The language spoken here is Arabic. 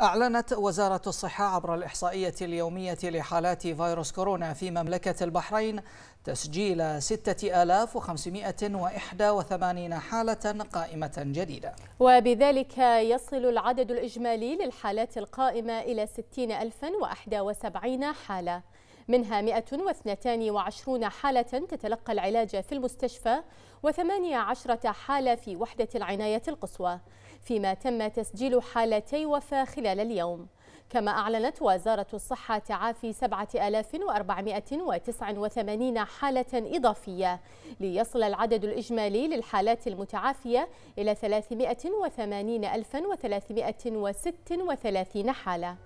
أعلنت وزارة الصحة عبر الإحصائية اليومية لحالات فيروس كورونا في مملكة البحرين تسجيل 6581 حالة قائمة جديدة وبذلك يصل العدد الإجمالي للحالات القائمة إلى 60071 حالة منها 122 حالة تتلقى العلاج في المستشفى و18 حالة في وحدة العناية القصوى فيما تم تسجيل حالتي وفاة خلال اليوم كما أعلنت وزارة الصحة تعافي 7489 حالة إضافية ليصل العدد الإجمالي للحالات المتعافية إلى 380336 حالة